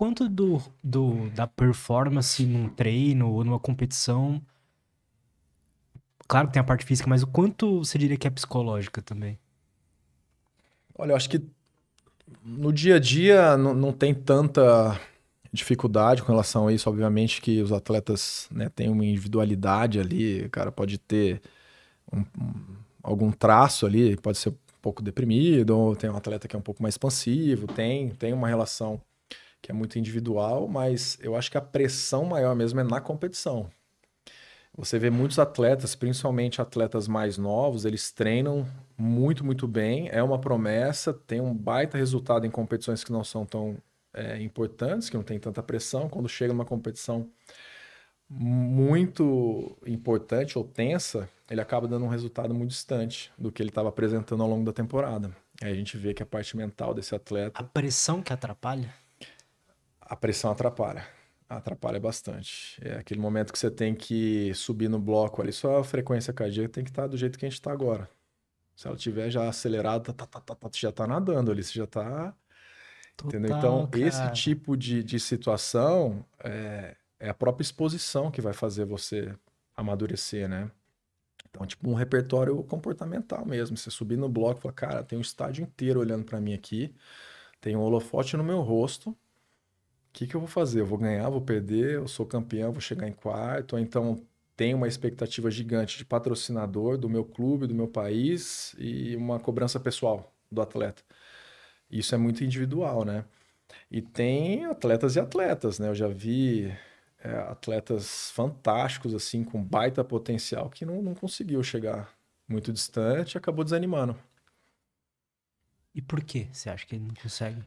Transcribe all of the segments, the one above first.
quanto do, do, da performance num treino ou numa competição. Claro que tem a parte física, mas o quanto você diria que é psicológica também? Olha, eu acho que no dia a dia não, não tem tanta dificuldade com relação a isso. Obviamente que os atletas né, têm uma individualidade ali, o cara pode ter um, um, algum traço ali, pode ser um pouco deprimido, ou tem um atleta que é um pouco mais expansivo, tem, tem uma relação que é muito individual, mas eu acho que a pressão maior mesmo é na competição. Você vê muitos atletas, principalmente atletas mais novos, eles treinam muito, muito bem, é uma promessa, tem um baita resultado em competições que não são tão é, importantes, que não tem tanta pressão. Quando chega numa competição muito importante ou tensa, ele acaba dando um resultado muito distante do que ele estava apresentando ao longo da temporada. Aí a gente vê que a parte mental desse atleta. A pressão que atrapalha? a pressão atrapalha. Atrapalha bastante. É aquele momento que você tem que subir no bloco ali, sua frequência cardíaca tem que estar do jeito que a gente está agora. Se ela tiver já acelerada, tá, tá, tá, tá, já tá nadando ali, você já tá. Total, entendeu? Então, cara. esse tipo de, de situação é, é a própria exposição que vai fazer você amadurecer, né? Então, tipo, um repertório comportamental mesmo. Você subir no bloco e falar, cara, tem um estádio inteiro olhando para mim aqui, tem um holofote no meu rosto, o que, que eu vou fazer? Eu vou ganhar, vou perder, eu sou campeão, vou chegar em quarto, ou então tem uma expectativa gigante de patrocinador do meu clube, do meu país e uma cobrança pessoal do atleta. Isso é muito individual, né? E tem atletas e atletas, né? Eu já vi é, atletas fantásticos, assim, com baita potencial, que não, não conseguiu chegar muito distante e acabou desanimando. E por que você acha que ele não consegue?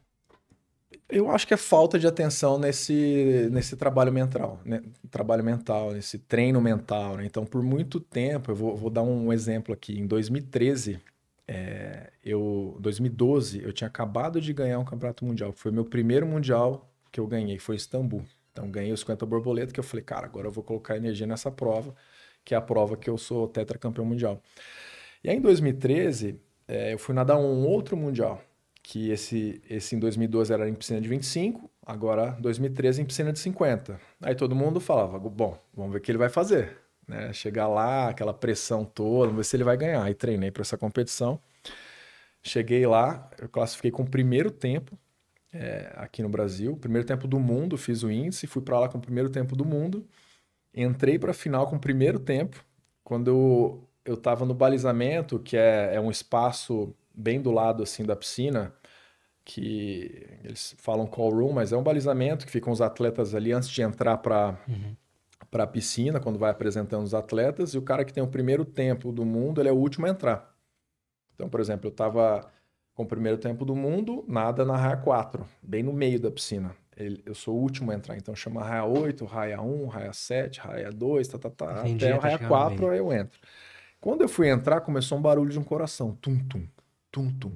Eu acho que é falta de atenção nesse, nesse trabalho mental, né? trabalho mental, nesse treino mental. Né? Então, por muito tempo, eu vou, vou, dar um exemplo aqui. Em 2013, é, eu, 2012, eu tinha acabado de ganhar um campeonato mundial. Foi meu primeiro mundial que eu ganhei, foi Istambul. Então, ganhei os 50 borboletas, que eu falei, cara, agora eu vou colocar energia nessa prova, que é a prova que eu sou tetracampeão mundial. E aí, em 2013, é, eu fui nadar um outro mundial que esse, esse em 2012 era em piscina de 25, agora 2013 em piscina de 50. Aí todo mundo falava, bom, vamos ver o que ele vai fazer, né? Chegar lá, aquela pressão toda, vamos ver se ele vai ganhar. Aí treinei para essa competição. Cheguei lá, eu classifiquei com o primeiro tempo é, aqui no Brasil, primeiro tempo do mundo, fiz o índice, fui para lá com o primeiro tempo do mundo, entrei para a final com o primeiro tempo. Quando eu, eu no balizamento, que é, é um espaço bem do lado assim da piscina, que eles falam call room, mas é um balizamento que ficam os atletas ali antes de entrar para uhum. para a piscina, quando vai apresentando os atletas, e o cara que tem o primeiro tempo do mundo, ele é o último a entrar. Então, por exemplo, eu estava com o primeiro tempo do mundo, nada na raia 4, bem no meio da piscina. eu sou o último a entrar, então chama raia 8, raia 1, raia 7, raia 2, tá, tá, tá, Entendi, até o raia 4 aí eu entro. Quando eu fui entrar, começou um barulho de um coração, tum, tum tum-tum.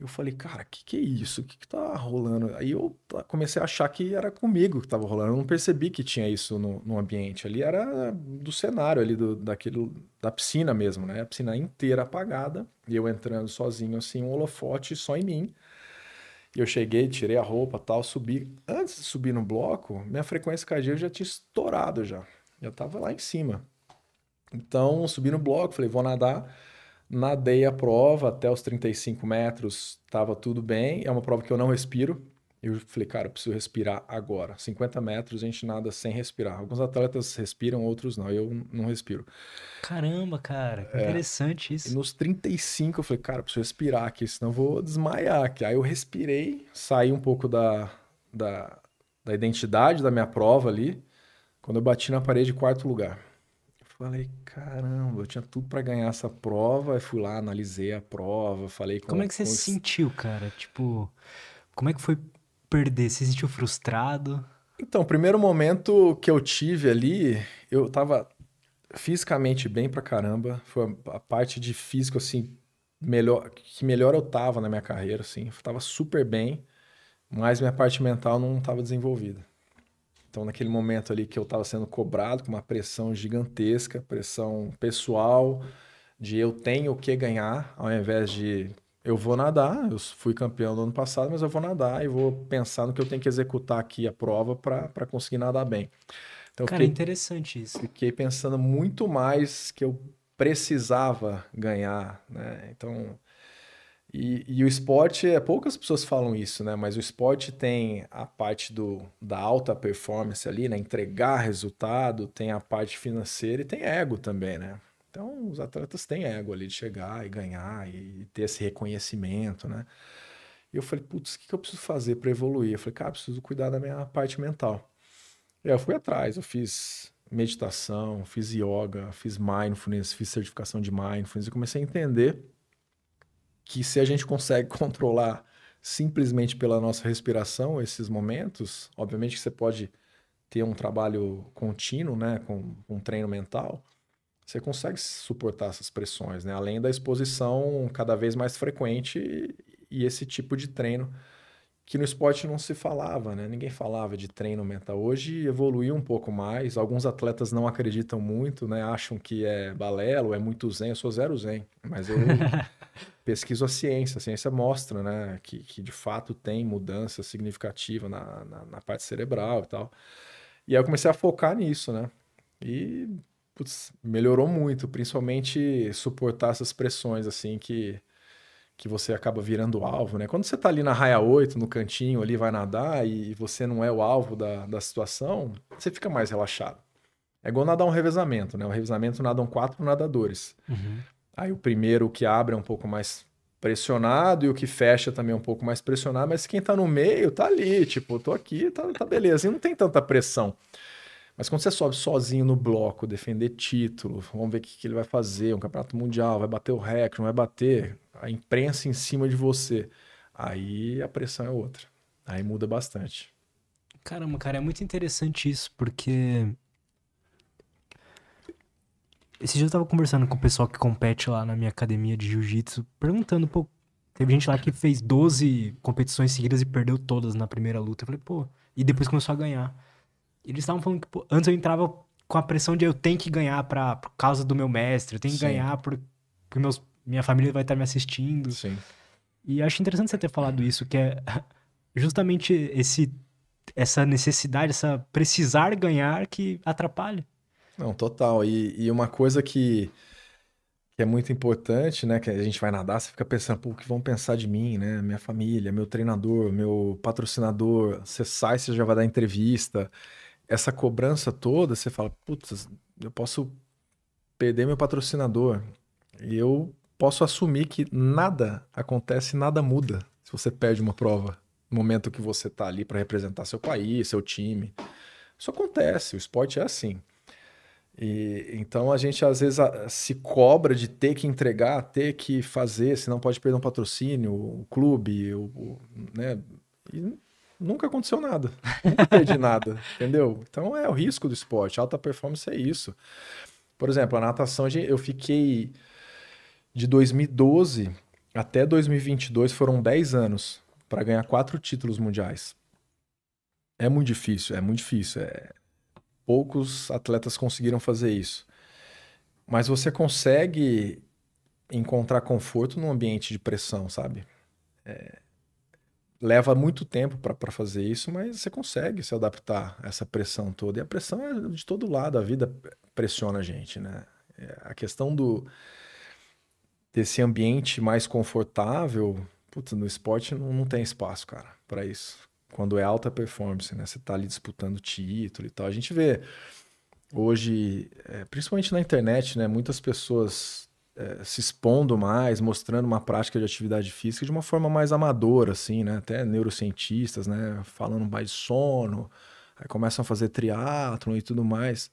Eu falei, cara, que que é isso? O que, que tá rolando? Aí eu comecei a achar que era comigo que tava rolando. Eu não percebi que tinha isso no, no ambiente. Ali era do cenário ali, do, daquilo da piscina mesmo, né? A piscina inteira apagada. E eu entrando sozinho, assim, um holofote só em mim. E eu cheguei, tirei a roupa tal, subi. Antes de subir no bloco, minha frequência cardíaca já tinha estourado já. Já tava lá em cima. Então, subi no bloco, falei, vou nadar. Nadei a prova até os 35 metros, estava tudo bem. É uma prova que eu não respiro. Eu falei, cara, eu preciso respirar agora. 50 metros, a gente nada sem respirar. Alguns atletas respiram, outros não. Eu não respiro. Caramba, cara, é. interessante isso. E nos 35, eu falei, cara, eu preciso respirar aqui, senão eu vou desmaiar aqui. Aí eu respirei, saí um pouco da, da, da identidade da minha prova ali, quando eu bati na parede, quarto lugar. Falei, caramba, eu tinha tudo para ganhar essa prova. Eu fui lá, analisei a prova, falei Como é que você se sentiu, cara? Tipo, como é que foi perder? Você se sentiu frustrado? Então, o primeiro momento que eu tive ali, eu tava fisicamente bem pra caramba. Foi a parte de físico, assim, melhor, que melhor eu tava na minha carreira, assim. Eu tava super bem, mas minha parte mental não tava desenvolvida. Então, naquele momento ali que eu estava sendo cobrado com uma pressão gigantesca, pressão pessoal, de eu tenho o que ganhar, ao invés de eu vou nadar, eu fui campeão do ano passado, mas eu vou nadar e vou pensar no que eu tenho que executar aqui a prova para conseguir nadar bem. Então, Cara, fiquei, interessante isso. Fiquei pensando muito mais que eu precisava ganhar, né? Então, e, e, o esporte, é, poucas pessoas falam isso, né? Mas o esporte tem a parte do, da alta performance ali, né? Entregar resultado, tem a parte financeira e tem ego também, né? Então, os atletas têm ego ali de chegar e ganhar e ter esse reconhecimento, né? E eu falei, putz, o que, eu preciso fazer para evoluir? Eu falei, cara, eu preciso cuidar da minha parte mental. E aí eu fui atrás, eu fiz meditação, fiz yoga, fiz mindfulness, fiz certificação de mindfulness e comecei a entender que se a gente consegue controlar simplesmente pela nossa respiração esses momentos, obviamente que você pode ter um trabalho contínuo, né, com um treino mental, você consegue suportar essas pressões, né? Além da exposição cada vez mais frequente e esse tipo de treino que no esporte não se falava, né? Ninguém falava de treino mental. Hoje evoluiu um pouco mais. Alguns atletas não acreditam muito, né? Acham que é balelo, é muito zen. Eu sou zero zen, mas eu pesquiso a ciência. A ciência mostra né, que, que de fato tem mudança significativa na, na, na parte cerebral e tal. E aí eu comecei a focar nisso, né? E putz, melhorou muito, principalmente suportar essas pressões assim que que você acaba virando alvo, né? Quando você tá ali na raia 8, no cantinho, ali vai nadar e você não é o alvo da, da situação, você fica mais relaxado. É igual nadar um revezamento, né? O revezamento nadam quatro nadadores. Uhum. Aí o primeiro que abre é um pouco mais pressionado e o que fecha também é um pouco mais pressionado, mas quem tá no meio tá ali, tipo, tô aqui, tá, tá beleza, e não tem tanta pressão. Mas quando você sobe sozinho no bloco, defender título, vamos ver o que, que ele vai fazer, um campeonato mundial, vai bater o recorde, não vai bater, a imprensa em cima de você, aí a pressão é outra, aí muda bastante. Caramba, cara, é muito interessante isso, porque esse dia eu tava conversando com o pessoal que compete lá na minha academia de jiu-jitsu, perguntando, pô, teve gente lá que fez 12 competições seguidas e perdeu todas na primeira luta. Eu falei, pô, e depois começou a ganhar. Eles estavam falando que, pô, antes eu entrava com a pressão de eu tenho que ganhar pra, por causa do meu mestre, eu tenho Sim. que ganhar porque meus, minha família vai estar me assistindo. Sim. E acho interessante você ter falado isso, que é justamente esse essa necessidade, essa precisar ganhar que atrapalha. Não, total. E, e uma coisa que, que é muito importante, né? Que a gente vai nadar, você fica pensando, pô, o que vão pensar de mim, né? Minha família, meu treinador, meu patrocinador. Você sai, você já vai dar entrevista. Essa cobrança toda, você fala, putz, eu posso perder meu patrocinador. E eu posso assumir que nada acontece, nada muda se você perde uma prova no momento que você está ali para representar seu país, seu time. Isso acontece, o esporte é assim. E, então a gente às vezes a, se cobra de ter que entregar, ter que fazer, senão pode perder um patrocínio, um clube, o, o, né? E nunca aconteceu nada, nunca perdi nada, entendeu? Então é o risco do esporte, alta performance é isso. Por exemplo, a natação eu fiquei de 2012 até 2022 foram 10 anos para ganhar quatro títulos mundiais. É muito difícil, é muito difícil. É, poucos atletas conseguiram fazer isso. Mas você consegue encontrar conforto num ambiente de pressão, sabe? É... leva muito tempo para fazer isso, mas você consegue se adaptar a essa pressão toda. E a pressão é de todo lado, a vida pressiona a gente, né? É, a questão do desse ambiente mais confortável, putz, no esporte não, não tem espaço, cara, para isso quando é alta performance, né? Você está ali disputando título e tal. A gente vê hoje, é, principalmente na internet, né? Muitas pessoas é, se expondo mais, mostrando uma prática de atividade física de uma forma mais amadora, assim, né? Até neurocientistas, né? Falando mais de sono, aí começam a fazer triatlon e tudo mais.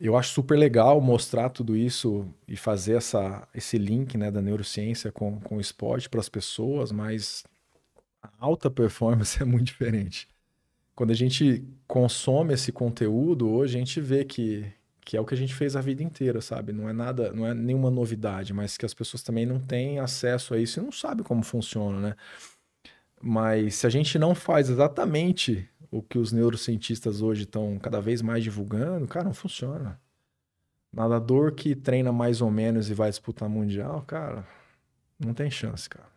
Eu acho super legal mostrar tudo isso e fazer essa, esse link né, da neurociência com, com o esporte para as pessoas, mas a alta performance é muito diferente. Quando a gente consome esse conteúdo, hoje a gente vê que, que é o que a gente fez a vida inteira, sabe? Não é nada, não é nenhuma novidade, mas que as pessoas também não têm acesso a isso e não sabem como funciona, né? Mas se a gente não faz exatamente o que os neurocientistas hoje estão cada vez mais divulgando, cara, não funciona. Nadador que treina mais ou menos e vai disputar mundial, cara, não tem chance, cara.